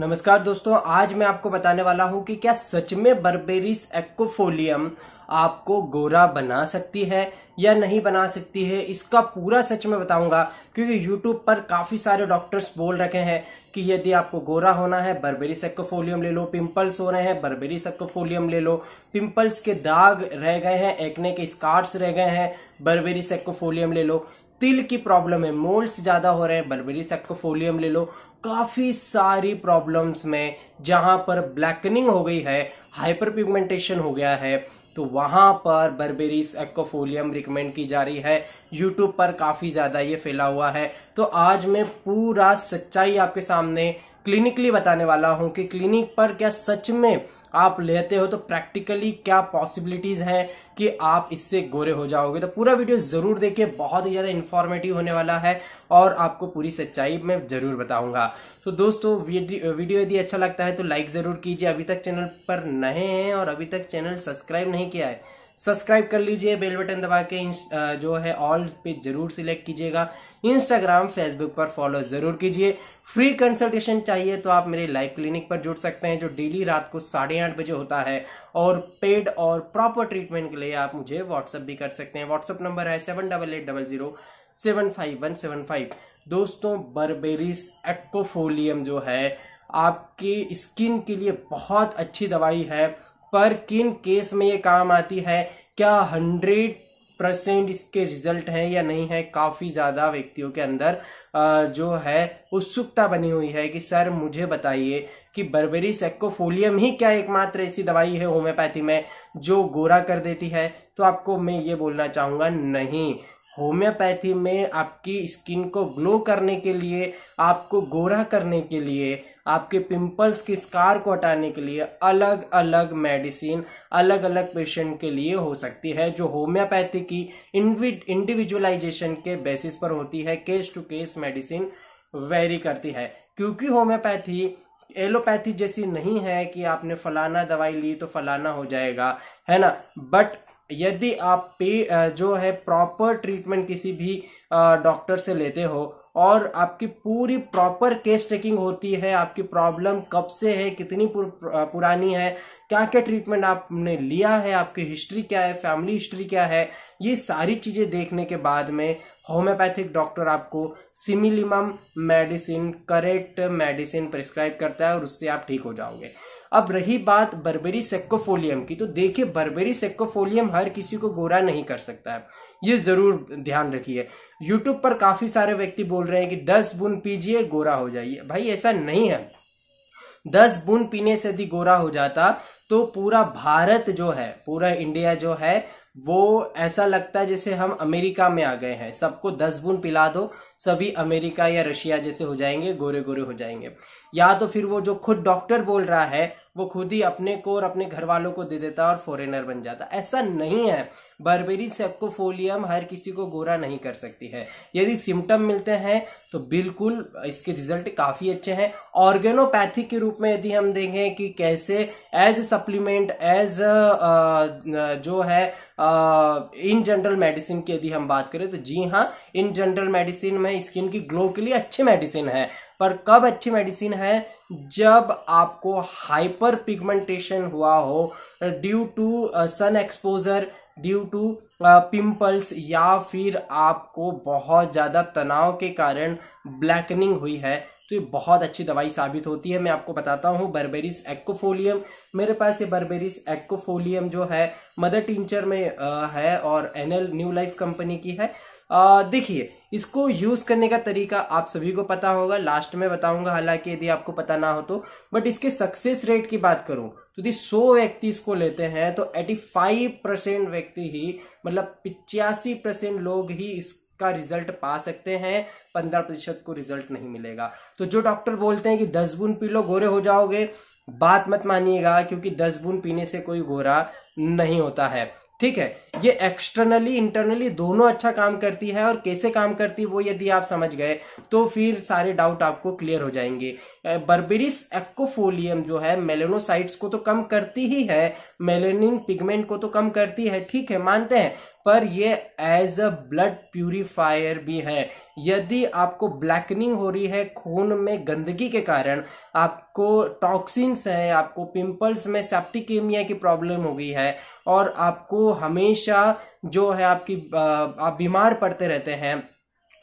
नमस्कार दोस्तों आज मैं आपको बताने वाला हूं कि क्या सच में बर्बेरिस एक्कोफोलियम आपको गोरा बना सकती है या नहीं बना सकती है इसका पूरा सच में बताऊंगा क्योंकि YouTube पर काफ़ी सारे डॉक्टर्स बोल रखे हैं कि यदि आपको गोरा होना है बर्बेरिस एक्कोफोलियम ले लो पिंपल्स हो रहे हैं बर्बेरिस एक्कोफोलियम ले लो पिंपल्स के दाग रह गए हैं एक्ने के स्कार्स रह गए हैं बर्बेरिस एक्कोफोलियम ले लो तिल की प्रॉब्लम है मोल्ड्स ज्यादा हो रहे हैं बर्बेरी सेक्टोफोलियम ले लो काफी सारी प्रॉब्लम्स में जहां पर ब्लैकनिंग हो गई है हाइपर पिगमेंटेशन हो गया है तो वहां पर बर्बेरीज एक्कोफोलियम रिकमेंड की जा रही है यूट्यूब पर काफी ज्यादा ये फैला हुआ है तो आज मैं पूरा सच्चाई आपके सामने क्लिनिकली बताने वाला हूं कि क्लिनिक पर क्या सच में आप लेते हो तो प्रैक्टिकली क्या पॉसिबिलिटीज है कि आप इससे गोरे हो जाओगे तो पूरा वीडियो जरूर देखिए बहुत ही ज्यादा इन्फॉर्मेटिव होने वाला है और आपको पूरी सच्चाई में जरूर बताऊंगा तो दोस्तों वीडियो यदि अच्छा लगता है तो लाइक जरूर कीजिए अभी तक चैनल पर नए हैं और अभी तक चैनल सब्सक्राइब नहीं किया है सब्सक्राइब कर लीजिए बेल बटन दबा के जो है ऑल पे जरूर सिलेक्ट कीजिएगा इंस्टाग्राम फेसबुक पर फॉलो जरूर कीजिए फ्री कंसल्टेशन चाहिए तो आप मेरे लाइव क्लिनिक पर जुड़ सकते हैं जो डेली रात को साढ़े आठ बजे होता है और पेड और प्रॉपर ट्रीटमेंट के लिए आप मुझे व्हाट्सअप भी कर सकते हैं व्हाट्सअप नंबर है seven double eight double zero seven five one seven five दोस्तों बर्बेरिस एक्टोफोलियम जो है आपकी स्किन के लिए बहुत अच्छी दवाई है पर किन केस में ये काम आती है क्या हंड्रेड परसेंट इसके रिजल्ट हैं या नहीं है काफी ज्यादा व्यक्तियों के अंदर जो है उत्सुकता बनी हुई है कि सर मुझे बताइए कि बर्बेरी सेक्कोफोलियम ही क्या एकमात्र ऐसी दवाई है होम्योपैथी में जो गोरा कर देती है तो आपको मैं ये बोलना चाहूंगा नहीं होम्योपैथी में आपकी स्किन को ग्लो करने के लिए आपको गोरा करने के लिए आपके पिंपल्स की स्कार को हटाने के लिए अलग अलग मेडिसिन अलग अलग पेशेंट के लिए हो सकती है जो होम्योपैथी की इंडिविजुअलाइजेशन के बेसिस पर होती है case to case medicine vary करती है क्योंकि होम्योपैथी एलोपैथी जैसी नहीं है कि आपने फलाना दवाई ली तो फलाना हो जाएगा है ना बट यदि आप पे जो है प्रॉपर ट्रीटमेंट किसी भी डॉक्टर से लेते हो और आपकी पूरी प्रॉपर केस ट्रेकिंग होती है आपकी प्रॉब्लम कब से है कितनी पुर, पुरानी है क्या क्या ट्रीटमेंट आपने लिया है आपकी हिस्ट्री क्या है फैमिली हिस्ट्री क्या है ये सारी चीज़ें देखने के बाद में होम्योपैथिक डॉक्टर आपको similimum medicine correct medicine prescribe करता है और उससे आप ठीक हो जाओगे अब रही बात बर्बेरी सेक्कोफोलियम की तो देखिए बर्बेरी सेक्कोफोलियम हर किसी को गोरा नहीं कर सकता है ये ज़रूर ध्यान रखिए यूट्यूब पर काफ़ी सारे व्यक्ति बोल रहे हैं कि दस बूंद पीजिए गोरा हो जाइए भाई ऐसा नहीं है दस बूंद पीने से यदि गोरा हो जाता तो पूरा भारत जो है पूरा इंडिया जो है वो ऐसा लगता है जैसे हम अमेरिका में आ गए हैं सबको दस बूंद पिला दो सभी अमेरिका या रशिया जैसे हो जाएंगे गोरे गोरे हो जाएंगे या तो फिर वो जो खुद डॉक्टर बोल रहा है वो खुद ही अपने को और अपने घर वालों को दे देता और फॉरेनर बन जाता ऐसा नहीं है बर्बेरी सेक्कोफोलियम हर किसी को गोरा नहीं कर सकती है यदि सिम्टम मिलते हैं तो बिल्कुल इसके रिजल्ट काफी अच्छे हैं ऑर्गेनोपैथी के रूप में यदि हम देखें कि कैसे एज सप्लीमेंट एज जो है इन जनरल मेडिसिन की यदि हम बात करें तो जी हाँ इन जनरल मेडिसिन में स्किन की ग्लो के लिए अच्छी मेडिसिन है पर कब अच्छी मेडिसिन है जब आपको हाइपर पिगमेंटेशन हुआ हो due to sun exposure due to pimples या फिर आपको बहुत ज़्यादा तनाव के कारण ब्लैकनिंग हुई है तो ये बहुत अच्छी दवाई साबित होती है मैं आपको बताता हूँ बर्बेरिस एक्कोफोलियम मेरे पास ये बर्बेरिस एक्कोफोलियम जो है मदर टिंचर में आ, uh, है और एनएल न्यू लाइफ कंपनी की है देखिए इसको यूज करने का तरीका आप सभी को पता होगा लास्ट में बताऊंगा हालांकि यदि आपको पता ना हो तो बट इसके सक्सेस रेट की बात करूं तो यदि 100 व्यक्ति इसको लेते हैं तो 85 परसेंट व्यक्ति ही मतलब पिचासी परसेंट लोग ही इसका रिजल्ट पा सकते हैं पंद्रह प्रतिशत को रिजल्ट नहीं मिलेगा तो जो डॉक्टर बोलते हैं कि दस बुन पी लो गोरे हो जाओगे बात मत मानिएगा क्योंकि दस बूंद पीने से कोई गोरा नहीं होता है ठीक है ये एक्सटर्नली इंटरनली दोनों अच्छा काम करती है और कैसे काम करती है वो यदि आप समझ गए तो फिर सारे डाउट आपको क्लियर हो जाएंगे बर्बेरिस एक्कोफोलियम जो है मेलेनोसाइट्स को तो कम करती ही है मेलेनिन पिगमेंट को तो कम करती है ठीक है मानते हैं पर ये एज अ ब्लड प्यूरिफायर भी है यदि आपको ब्लैकनिंग हो रही है खून में गंदगी के कारण आपको टॉक्सिन्स हैं आपको पिंपल्स में सेप्टिकेमिया की प्रॉब्लम हो गई है और आपको हमेशा जो है आपकी आप बीमार पड़ते रहते हैं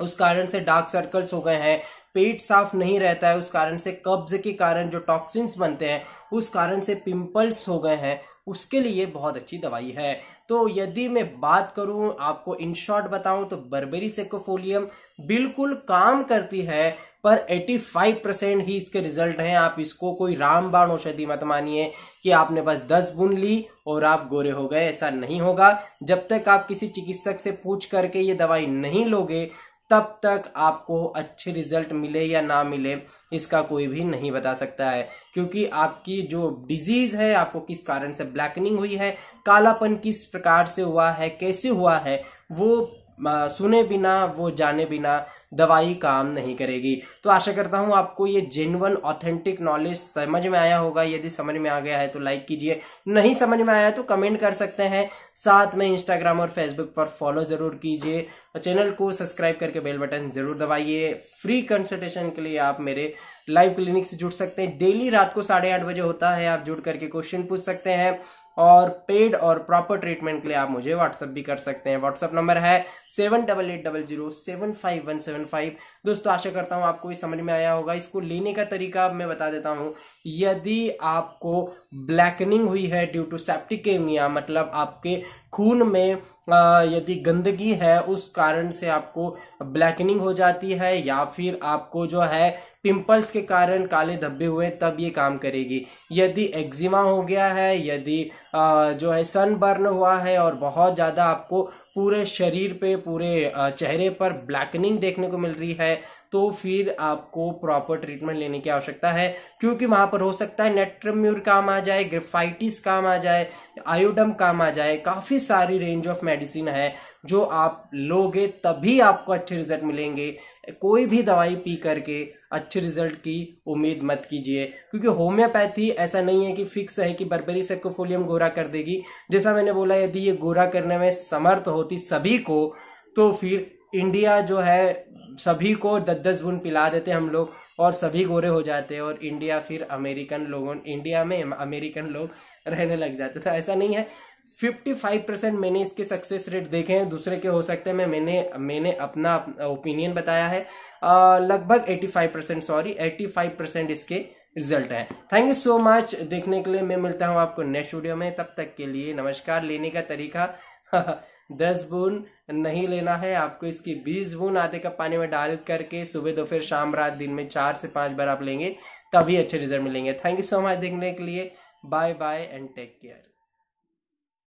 उस कारण से डार्क सर्कल्स हो गए हैं पेट साफ नहीं रहता है उस कारण से कब्ज के कारण जो टॉक्सिन्स बनते हैं उस कारण से पिंपल्स हो गए हैं उसके लिए बहुत अच्छी दवाई है तो यदि मैं बात करूं आपको इन शॉर्ट बताऊं तो बर्बेरी सेकोफोलियम बिल्कुल काम करती है पर 85 परसेंट ही इसके रिजल्ट हैं आप इसको कोई रामबाण औषधि मत मानिए कि आपने बस 10 बुन ली और आप गोरे हो गए ऐसा नहीं होगा जब तक आप किसी चिकित्सक से पूछ करके ये दवाई नहीं लोगे तब तक आपको अच्छे रिजल्ट मिले या ना मिले इसका कोई भी नहीं बता सकता है क्योंकि आपकी जो डिजीज है आपको किस कारण से ब्लैकनिंग हुई है कालापन किस प्रकार से हुआ है कैसे हुआ है वो सुने बिना वो जाने बिना दवाई काम नहीं करेगी तो आशा करता हूँ आपको ये जेनवन ऑथेंटिक नॉलेज समझ में आया होगा यदि समझ में आ गया है तो लाइक कीजिए नहीं समझ में आया तो कमेंट कर सकते हैं साथ में इंस्टाग्राम और फेसबुक पर फॉलो जरूर कीजिए और चैनल को सब्सक्राइब करके बेल बटन जरूर दबाइए फ्री कंसल्टेशन के लिए आप मेरे लाइव क्लिनिक से जुड़ सकते हैं डेली रात को साढ़े आठ बजे होता है आप जुड़ करके क्वेश्चन पूछ सकते हैं और पेड और प्रॉपर ट्रीटमेंट के लिए आप मुझे व्हाट्सअप भी कर सकते हैं व्हाट्सअप नंबर है seven double eight double zero seven five one seven five दोस्तों आशा करता हूँ आपको समझ में आया होगा इसको लेने का तरीका मैं बता देता हूं यदि आपको ब्लैकनिंग हुई है ड्यू टू सेप्टिकेमिया मतलब आपके खून में यदि गंदगी है उस कारण से आपको ब्लैकनिंग हो जाती है या फिर आपको जो है पिंपल्स के कारण काले धब्बे हुए तब ये काम करेगी यदि एक्जिमा हो गया है यदि जो है सन बर्न हुआ है और बहुत ज़्यादा आपको पूरे शरीर पे पूरे चेहरे पर ब्लैकनिंग देखने को मिल रही है तो फिर आपको प्रॉपर ट्रीटमेंट लेने की आवश्यकता है क्योंकि वहां पर हो सकता है नेट्रम्यूर काम आ जाए ग्रेफाइटिस काम आ जाए आयोडम काम आ जाए काफ़ी सारी रेंज ऑफ मेडिसिन है जो आप लोगे तभी आपको अच्छे रिजल्ट मिलेंगे कोई भी दवाई पी करके अच्छे रिजल्ट की उम्मीद मत कीजिए क्योंकि होम्योपैथी ऐसा नहीं है कि फिक्स है कि बर्बरी सेकोफोलियम गोरा कर देगी जैसा मैंने बोला यदि ये गोरा करने में समर्थ होती सभी को तो फिर इंडिया जो है सभी को दस दस गुन पिला देते हम लोग और सभी गोरे हो जाते और इंडिया फिर अमेरिकन लोगों इंडिया में अमेरिकन लोग रहने लग जाते तो ऐसा नहीं है 55 परसेंट मैंने इसके सक्सेस रेट देखे हैं दूसरे के हो सकते हैं मैं मैंने मैंने अपना ओपिनियन बताया है लगभग 85 परसेंट सॉरी 85 परसेंट इसके रिजल्ट है थैंक यू सो मच देखने के लिए मैं मिलता हूँ आपको नेक्स्ट वीडियो में तब तक के लिए नमस्कार लेने का तरीका दस बूंद नहीं लेना है आपको इसकी बीस बूंद आधे कप पानी में डाल करके सुबह दोपहर शाम रात दिन में चार से पांच बार आप लेंगे तभी अच्छे रिजल्ट मिलेंगे थैंक यू सो मच देखने के लिए bye bye and take care